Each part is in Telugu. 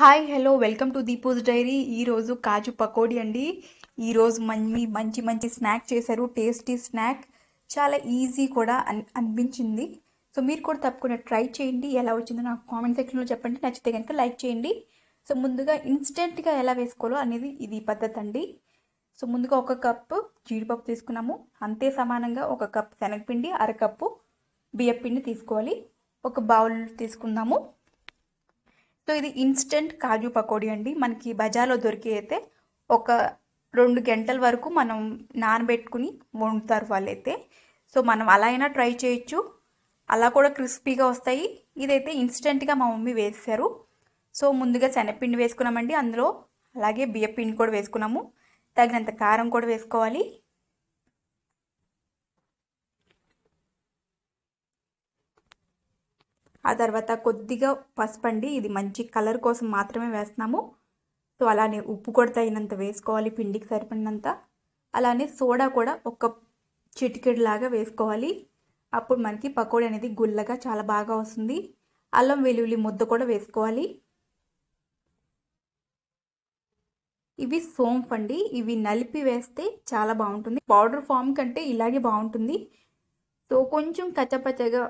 హాయ్ హలో వెల్కమ్ టు దీపోజ్ డైరీ ఈరోజు కాజు పకోడీ అండి ఈరోజు మంచి మంచి మంచి స్నాక్ చేశారు టేస్టీ స్నాక్ చాలా ఈజీ కూడా అన్ అనిపించింది సో మీరు కూడా తప్పకుండా ట్రై చేయండి ఎలా వచ్చిందో నాకు కామెంట్ సెక్షన్లో చెప్పండి నచ్చితే కనుక లైక్ చేయండి సో ముందుగా ఇన్స్టెంట్గా ఎలా వేసుకోవాలో అనేది ఇది పద్ధతి అండి సో ముందుగా ఒక కప్పు జీడిపప్పు తీసుకున్నాము అంతే సమానంగా ఒక కప్ శనగపిండి అరకప్పు బియ్యపిండి తీసుకోవాలి ఒక బౌల్ తీసుకుందాము సో ఇది ఇన్స్టెంట్ కాజు పకోడీ అండి మనకి బజార్లో దొరికే అయితే ఒక రెండు గంటల వరకు మనం నానబెట్టుకుని వండుతారు వాళ్ళైతే సో మనం అలా అయినా ట్రై చేయొచ్చు అలా కూడా క్రిస్పీగా వస్తాయి ఇదైతే ఇన్స్టెంట్గా మా మమ్మీ వేసారు సో ముందుగా శనగపిండి వేసుకున్నామండి అందులో అలాగే బియ్యపిండి కూడా వేసుకున్నాము తగినంత కారం కూడా వేసుకోవాలి ఆ తర్వాత కొద్దిగా పసుపండి అండి ఇది మంచి కలర్ కోసం మాత్రమే వేస్తున్నాము సో అలానే ఉప్పు కూడా తగినంత వేసుకోవాలి పిండికి సరిపడినంత అలానే సోడా కూడా ఒక లాగా వేసుకోవాలి అప్పుడు మనకి పకోడీ అనేది గుల్లగా చాలా బాగా వస్తుంది అల్లం వెల్లుల్లి ముద్ద కూడా వేసుకోవాలి ఇవి సోంఫ్ అండి ఇవి నలిపి వేస్తే చాలా బాగుంటుంది పౌడర్ ఫామ్ కంటే ఇలాగే బాగుంటుంది సో కొంచెం కచ్చపచ్చగా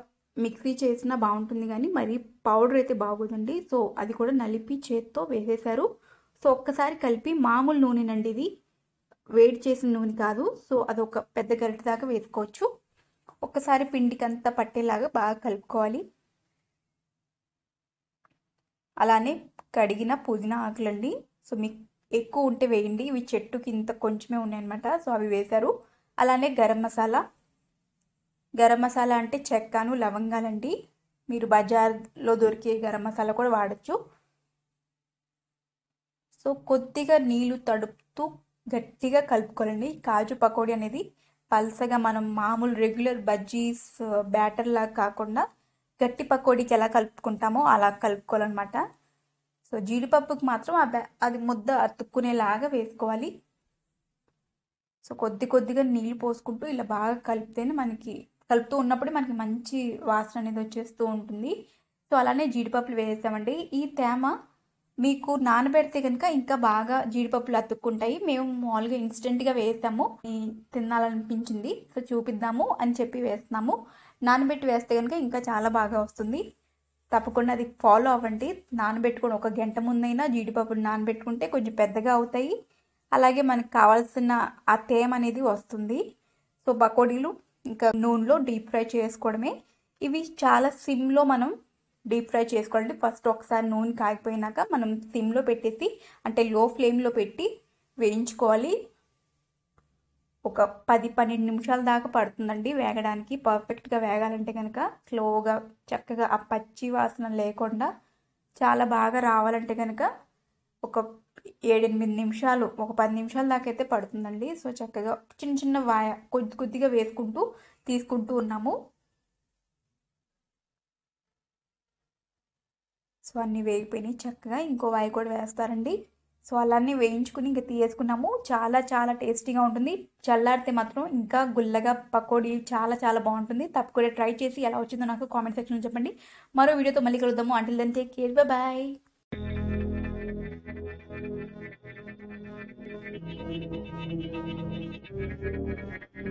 మిక్సీ చేసినా బాగుంటుంది కానీ మరి పౌడర్ అయితే బాగోదండి సో అది కూడా నలిపి చేత్తో వేసేశారు సో ఒక్కసారి కలిపి మామూలు నూనెనండి ఇది వేడి చేసిన నూనె కాదు సో అది ఒక పెద్ద గరిట దాకా వేసుకోవచ్చు ఒక్కసారి పిండికి అంతా పట్టేలాగా బాగా కలుపుకోవాలి అలానే కడిగిన పుదీనా ఆకులండి సో మీకు ఎక్కువ ఉంటే వేయండి ఇవి చెట్టుకి ఇంత కొంచెమే ఉన్నాయన్నమాట సో అవి వేశారు అలానే గరం మసాలా గరం మసాలా అంటే చెక్కను లవంగాలండి మీరు బజార్లో దొరికే గరం మసాలా కూడా వాడచ్చు సో కొద్దిగా నీళ్ళు తడుపుతూ గట్టిగా కలుపుకోవాలండి కాజు పకోడీ అనేది పల్సగా మనం మామూలు రెగ్యులర్ బజ్జీస్ బ్యాటర్ లాగా కాకుండా గట్టి పకోడీకి ఎలా కలుపుకుంటామో అలా కలుపుకోవాలన్నమాట సో జీడిపప్పుకి మాత్రం అది ముద్ద అతుక్కునేలాగా వేసుకోవాలి సో కొద్ది కొద్దిగా నీళ్ళు పోసుకుంటూ ఇలా బాగా కలిపితేనే మనకి కలుపుతూ ఉన్నప్పుడు మనకి మంచి వాసన అనేది వచ్చేస్తూ ఉంటుంది సో అలానే జీడిపప్పులు వేసేసామండి ఈ తేమ మీకు నానబెడితే కనుక ఇంకా బాగా జీడిపప్పులు అతుక్కుంటాయి మేము మామూలుగా ఇన్స్టెంట్గా వేస్తాము తినాలనిపించింది సో చూపిద్దాము అని చెప్పి వేస్తున్నాము నానబెట్టి వేస్తే కనుక ఇంకా చాలా బాగా వస్తుంది తప్పకుండా అది ఫాలో అవ్వండి నానబెట్టుకుని ఒక గంట ముందైనా జీడిపప్పులు నానబెట్టుకుంటే కొంచెం పెద్దగా అవుతాయి అలాగే మనకు కావాల్సిన ఆ తేమ అనేది వస్తుంది సో పకోడీలు ఇంకా నూనెలో డీప్ ఫ్రై చేసుకోవడమే ఇవి చాలా సిమ్లో మనం డీప్ ఫ్రై చేసుకోవాలి ఫస్ట్ ఒకసారి నూనె కాగిపోయినాక మనం సిమ్లో పెట్టేసి అంటే లో ఫ్లేమ్లో పెట్టి వేయించుకోవాలి ఒక పది పన్నెండు నిమిషాల దాకా పడుతుందండి వేగడానికి పర్ఫెక్ట్గా వేగాలంటే కనుక స్లోగా చక్కగా ఆ పచ్చి వాసన లేకుండా చాలా బాగా రావాలంటే కనుక ఒక ఏడెనిమిది నిమిషాలు ఒక పది నిమిషాల అయితే పడుతుందండి సో చక్కగా చిన్న చిన్న వాయ కొద్ది కొద్దిగా వేసుకుంటూ తీసుకుంటూ ఉన్నాము సో అన్నీ వేగిపోయినాయి చక్కగా ఇంకో వాయ కూడా వేస్తారండి సో అలానే వేయించుకుని ఇంకా తీసేసుకున్నాము చాలా చాలా టేస్టీగా ఉంటుంది చల్లారితే మాత్రం ఇంకా గుల్లగా పకోడీ చాలా చాలా బాగుంటుంది తప్పకుండా ట్రై చేసి ఎలా వచ్చిందో నాకు కామెంట్ సెక్షన్లో చెప్పండి మరో వీడియోతో మళ్ళీ కలుద్దాము అంటే take care bye Thank you.